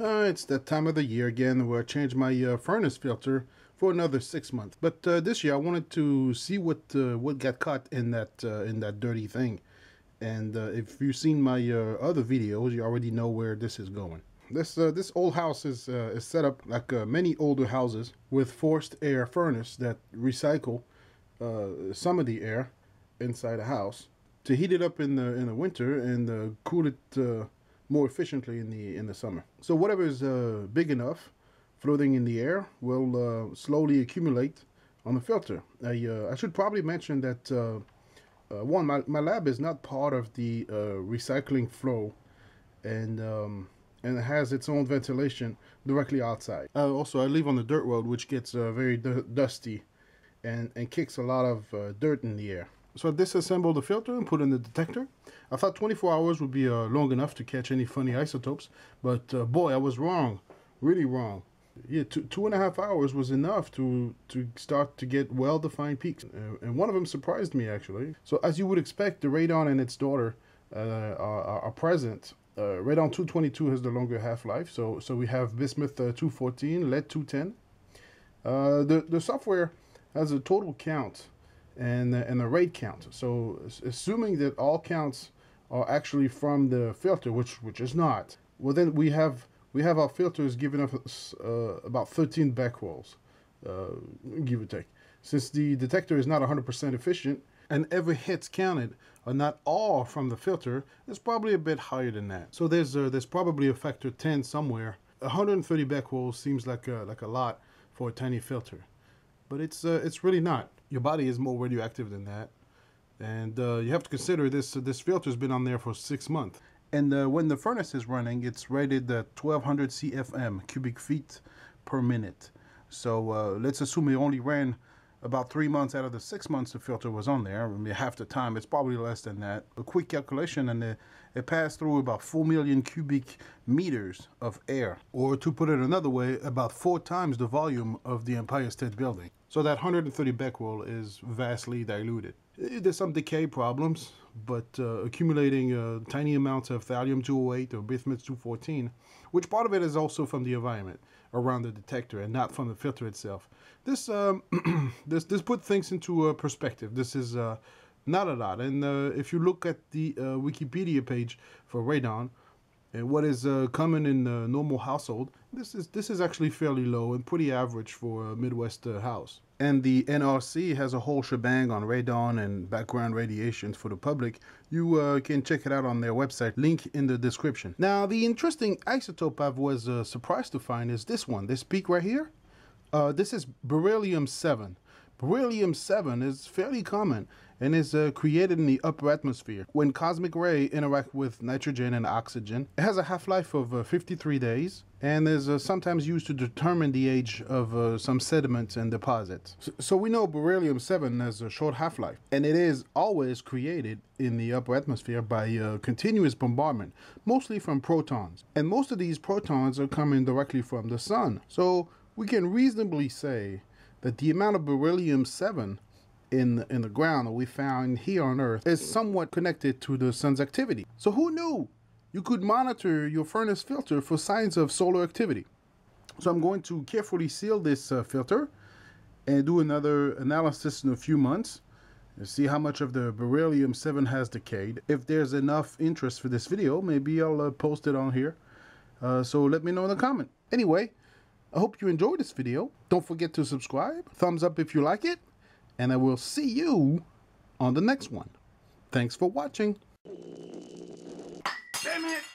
Uh, it's that time of the year again where I change my uh, furnace filter for another six months. But uh, this year I wanted to see what uh, what got caught in that uh, in that dirty thing. And uh, if you've seen my other videos, you already know where this is going. This this old house is is set up like many older houses with forced air furnace that recycle some of the air inside a house to heat it up in the in the winter and cool it more efficiently in the in the summer. So whatever is uh, big enough floating in the air will uh, slowly accumulate on the filter. I, uh, I should probably mention that uh, uh, one, my, my lab is not part of the uh, recycling flow and um, and has its own ventilation directly outside. also, I live on the dirt road which gets very dusty and, and kicks a lot of dirt in the air. So I disassembled the filter and put in the detector. I thought 24 hours would be uh, long enough to catch any funny isotopes, but uh, boy, I was wrong. Really wrong. Yeah, two, two and a half hours was enough to, to start to get well-defined peaks, uh, and one of them surprised me, actually. So as you would expect, the radon and its daughter uh, are, are present uh, radon 222 has the longer half-life so so we have bismuth uh, 214 lead 210 uh, the the software has a total count and the, and the rate count. So assuming that all counts are actually from the filter, which which is not, well then we have we have our filters giving us uh, about 13 back rolls, uh, give or take. Since the detector is not 100% efficient and every hit's counted, are not all from the filter, it's probably a bit higher than that. So there's a, uh, there's probably a factor 10 somewhere. 130 back rolls seems like a, like a lot for a tiny filter but it's uh, it's really not. Your body is more radioactive than that, and uh, you have to consider this. Uh, this filter's been on there for six months, and uh, when the furnace is running, it's rated at 1200 cfm cubic feet per minute. So uh, let's assume it only ran about three months out of the six months the filter was on there. I mean, half the time, it's probably less than that. A quick calculation, and it, it passed through about 4 million cubic meters of air, or to put it another way, about four times the volume of the Empire State Building. So that 130 becquerel is vastly diluted. Eh, there's some decay problems, but uh, accumulating uh, tiny amounts of thallium-208 or bismuth-214, which part of it is also from the environment around the detector and not from the filter itself. This um, this this put things into a perspective. This is uh, not a lot, and uh, if you look at the uh, Wikipedia page for radon, and what is uh, common in the normal household, this is this is actually fairly low and pretty average for a Midwest uh, house. And the NRC has a whole shebang on radon and background radiations for the public. You uh, can check it out on their website, link in the description. Now, the interesting isotope I was uh, surprised to find is this one, this peak right here. Uh, this is beryllium-7. Beryllium-7 is fairly common and is uh, created in the upper atmosphere. When cosmic ray interact with nitrogen and oxygen, it has a half-life of uh, 53 days and is uh, sometimes used to determine the age of uh, some sediments and deposits. So, so we know beryllium-7 has a short half-life, and it is always created in the upper atmosphere by uh, continuous bombardment, mostly from protons. And most of these protons are coming directly from the sun. So we can reasonably say that the amount of beryllium 7 in the, in the ground that we found here on Earth is somewhat connected to the sun's activity. So who knew you could monitor your furnace filter for signs of solar activity? So I'm going to carefully seal this uh, filter and do another analysis in a few months and see how much of the beryllium 7 has decayed. If there's enough interest for this video, maybe I'll uh, post it on here. Uh, so let me know in the comment. Anyway, I hope you enjoyed this video. Don't forget to subscribe, thumbs up if you like it, and I will see you on the next one. Thanks for watching. Damn it!